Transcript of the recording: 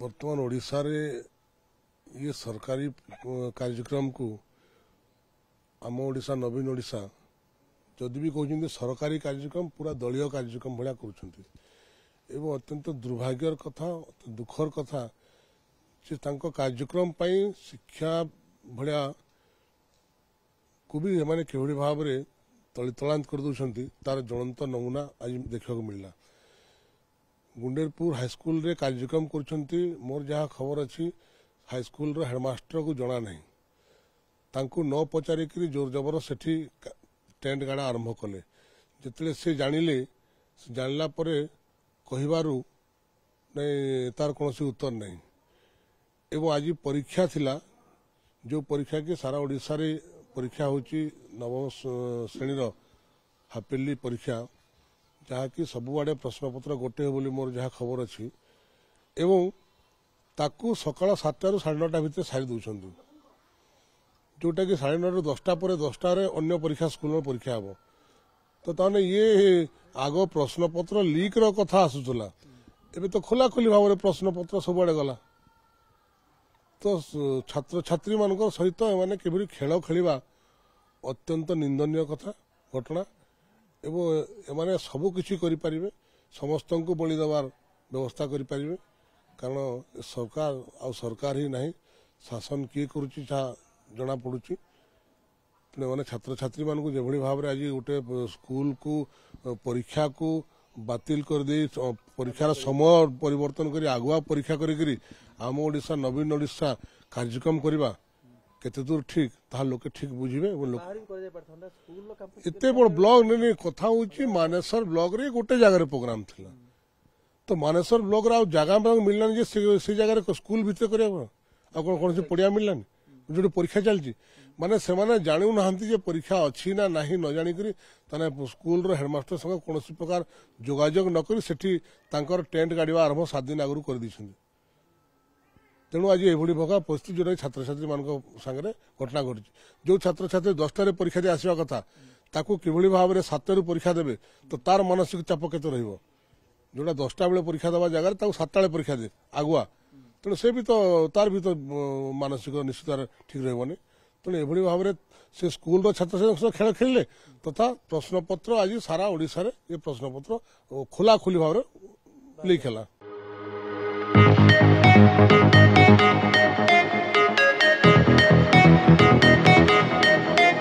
ବର୍ତ୍ତମାନ ଓଡ଼ିଶାରେ ଇଏ ସରକାରୀ କାର୍ଯ୍ୟକ୍ରମକୁ ଆମ ଓଡ଼ିଶା ନବୀନ ଓଡ଼ିଶା ଯଦି ବି କହୁଛନ୍ତି ସରକାରୀ କାର୍ଯ୍ୟକ୍ରମ ପୁରା ଦଳୀୟ କାର୍ଯ୍ୟକ୍ରମ ଭଳିଆ କରୁଛନ୍ତି ଏବଂ ଅତ୍ୟନ୍ତ ଦୁର୍ଭାଗ୍ୟର କଥା ଦୁଃଖର କଥା ଯେ ତାଙ୍କ କାର୍ଯ୍ୟକ୍ରମ ପାଇଁ ଶିକ୍ଷା ଭଳିଆକୁ ବି ଏମାନେ କିଭଳି ଭାବରେ ତଳିତଳାନ୍ତ କରିଦେଉଛନ୍ତି ତାର ଜ୍ୱଳନ୍ତ ନମୁନା ଆଜି ଦେଖିବାକୁ ମିଳିଲା ଗୁଣ୍ଡେରପୁର ହାଇସ୍କୁଲରେ କାର୍ଯ୍ୟକ୍ରମ କରୁଛନ୍ତି ମୋର ଯାହା ଖବର ଅଛି ହାଇସ୍କୁଲର ହେଡ଼ମାଷ୍ଟରକୁ ଜଣାନାହିଁ ତାଙ୍କୁ ନ ପଚାରିକିରି ଜୋରଜବର ସେଠି ଟେଣ୍ଟ ଗାଡ଼ା ଆରମ୍ଭ କଲେ ଯେତେବେଳେ ସେ ଜାଣିଲେ ସେ ଜାଣିଲା ପରେ କହିବାରୁ ନାଇଁ ତାର କୌଣସି ଉତ୍ତର ନାହିଁ ଏବଂ ଆଜି ପରୀକ୍ଷା ଥିଲା ଯେଉଁ ପରୀକ୍ଷାକି ସାରା ଓଡ଼ିଶାରେ ପରୀକ୍ଷା ହେଉଛି ନବମ ଶ୍ରେଣୀର ହାପିଲି ପରୀକ୍ଷା ଯାହାକି ସବୁଆଡ଼େ ପ୍ରଶ୍ନପତ୍ର ଗୋଟେ ହେବ ବୋଲି ମୋର ଯାହା ଖବର ଅଛି ଏବଂ ତାକୁ ସକାଳ ସାତଟାରୁ ସାଢ଼େ ନଅଟା ଭିତରେ ସାରି ଦେଉଛନ୍ତି ଯେଉଁଟାକି ସାଢ଼େ ନଅଟାରୁ ଦଶଟା ପରେ ଦଶଟାରେ ଅନ୍ୟ ପରୀକ୍ଷା ସ୍କୁଲର ପରୀକ୍ଷା ହେବ ତ ତାହେଲେ ଇଏ ଆଗ ପ୍ରଶ୍ନପତ୍ର ଲିକ୍ର କଥା ଆସୁଥିଲା ଏବେ ତ ଖୋଲାଖୋଲି ଭାବରେ ପ୍ରଶ୍ନପତ୍ର ସବୁଆଡ଼େ ଗଲା ତ ଛାତ୍ରଛାତ୍ରୀମାନଙ୍କ ସହିତ ଏମାନେ କିଭଳି ଖେଳ ଖେଳିବା ଅତ୍ୟନ୍ତ ନିନ୍ଦନୀୟ କଥା ଘଟଣା ଏବଂ ଏମାନେ ସବୁ କିଛି କରିପାରିବେ ସମସ୍ତଙ୍କୁ ବଳି ଦେବାର ବ୍ୟବସ୍ଥା କରିପାରିବେ କାରଣ ସରକାର ଆଉ ସରକାର ହିଁ ନାହିଁ ଶାସନ କିଏ କରୁଛି ତାହା ଜଣାପଡ଼ୁଛି ତେଣୁ ଏମାନେ ଛାତ୍ରଛାତ୍ରୀମାନଙ୍କୁ ଯେଭଳି ଭାବରେ ଆଜି ଗୋଟିଏ ସ୍କୁଲକୁ ପରୀକ୍ଷାକୁ ବାତିଲ କରିଦେଇ ପରୀକ୍ଷାର ସମୟ ପରିବର୍ତ୍ତନ କରି ଆଗୁଆ ପରୀକ୍ଷା କରିକିରି ଆମ ଓଡ଼ିଶା ନବୀନ ଓଡ଼ିଶା କାର୍ଯ୍ୟକ୍ରମ କରିବା କେତେଦୂର ଠିକ୍ ତାହା ଲୋକେ ଠିକ୍ ବୁଝିବେ ଏବଂ ଏତେ ବଡ଼ ବ୍ଲକ ନେଇ କଥା ହେଉଛି ମାନେସର ବ୍ଲକରେ ଗୋଟେ ଜାଗାରେ ପ୍ରୋଗ୍ରାମ ଥିଲା ତ ମାନେସର ବ୍ଲକରେ ଆଉ ଜାଗା ମିଳିଲାନି ଯେ ସେ ଜାଗାରେ ସ୍କୁଲ ଭିତରେ କରିବା ଆଉ କ'ଣ କୌଣସି ପଡ଼ିଆ ମିଳିଲାନି ଯୋଉଠି ପରୀକ୍ଷା ଚାଲିଛି ମାନେ ସେମାନେ ଜାଣୁନାହାନ୍ତି ଯେ ପରୀକ୍ଷା ଅଛି ନା ନାହିଁ ନ ଜାଣିକରି ତାହେଲେ ସ୍କୁଲର ହେଡମାଷ୍ଟର ସଙ୍ଗେ କୌଣସି ପ୍ରକାର ଯୋଗାଯୋଗ ନ କରି ସେଠି ତାଙ୍କର ଟେଣ୍ଟ ଗାଡ଼ିବା ଆରମ୍ଭ ସାତ ଦିନ ଆଗରୁ କରିଦେଇଛନ୍ତି ତେଣୁ ଆଜି ଏଭଳି ଭଗା ପରିସ୍ଥିତି ଯେଉଁଟାକି ଛାତ୍ରଛାତ୍ରୀମାନଙ୍କ ସାଙ୍ଗରେ ଘଟଣା ଘଟୁଛି ଯେଉଁ ଛାତ୍ରଛାତ୍ରୀ ଦଶଟାରେ ପରୀକ୍ଷାରେ ଆସିବା କଥା ତାକୁ କିଭଳି ଭାବରେ ସାତଟାରୁ ପରୀକ୍ଷା ଦେବେ ତ ତାର ମାନସିକ ଚାପ କେତେ ରହିବ ଯେଉଁଟା ଦଶଟା ବେଳେ ପରୀକ୍ଷା ଦେବା ଜାଗାରେ ତାକୁ ସାତଟା ବେଳେ ପରୀକ୍ଷା ଦେ ଆଗୁଆ ତେଣୁ ସେ ବି ତ ତାର ବି ତ ମାନସିକ ନିଶ୍ଚିତ ଠିକ୍ ରହିବନି ତେଣୁ ଏଭଳି ଭାବରେ ସେ ସ୍କୁଲର ଛାତ୍ରଛାତ୍ରୀଙ୍କ ସହ ଖେଳ ଖେଳିଲେ ତଥା ପ୍ରଶ୍ନପତ୍ର ଆଜି ସାରା ଓଡ଼ିଶାରେ ଏ ପ୍ରଶ୍ନପତ୍ର ଖୋଲାଖୋଲି ଭାବରେ ଲିକ୍ ହେଲା